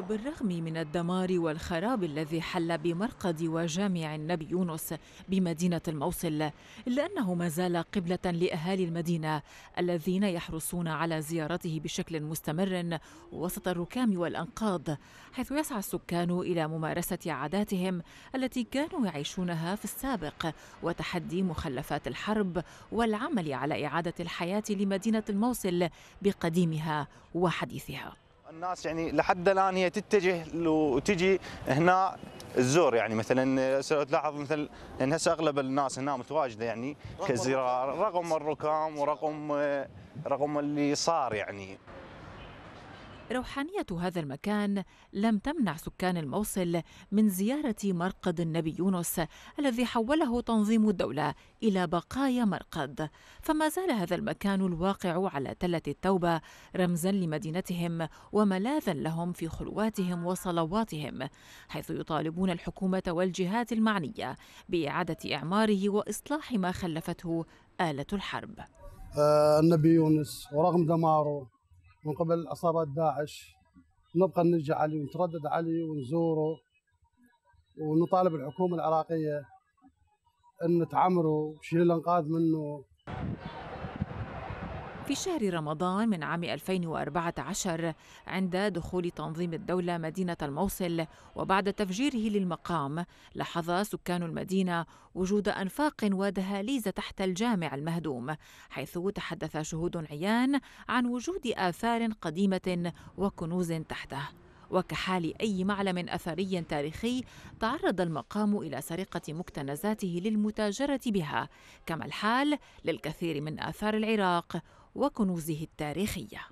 بالرغم من الدمار والخراب الذي حل بمرقد وجامع النبي يونس بمدينة الموصل إلا أنه ما زال قبلة لأهالي المدينة الذين يحرصون على زيارته بشكل مستمر وسط الركام والأنقاض حيث يسعى السكان إلى ممارسة عاداتهم التي كانوا يعيشونها في السابق وتحدي مخلفات الحرب والعمل على إعادة الحياة لمدينة الموصل بقديمها وحديثها الناس يعني لحد الان هي تتجه وتجي هنا الزور يعني مثلا تلاحظ مثلا ان هسه اغلب الناس هنا متواجده يعني كزياره رغم الركام ورغم رغم اللي صار يعني روحانية هذا المكان لم تمنع سكان الموصل من زيارة مرقد النبي يونس الذي حوله تنظيم الدولة إلى بقايا مرقد، فما زال هذا المكان الواقع على تلة التوبة رمزا لمدينتهم وملاذا لهم في خلواتهم وصلواتهم، حيث يطالبون الحكومة والجهات المعنية بإعادة إعماره وإصلاح ما خلفته آلة الحرب. آه النبي يونس ورغم دماره من قبل عصابات داعش نبقى نرجع عليه ونتردد عليه ونزوره ونطالب الحكومة العراقية أن تعمره وتشيل الانقاذ منه في شهر رمضان من عام 2014 عند دخول تنظيم الدولة مدينة الموصل وبعد تفجيره للمقام لاحظ سكان المدينة وجود أنفاق ودهاليز تحت الجامع المهدوم حيث تحدث شهود عيان عن وجود آثار قديمة وكنوز تحته وكحال أي معلم أثري تاريخي تعرض المقام إلى سرقة مكتنزاته للمتاجرة بها كما الحال للكثير من آثار العراق وكنوزه التاريخيه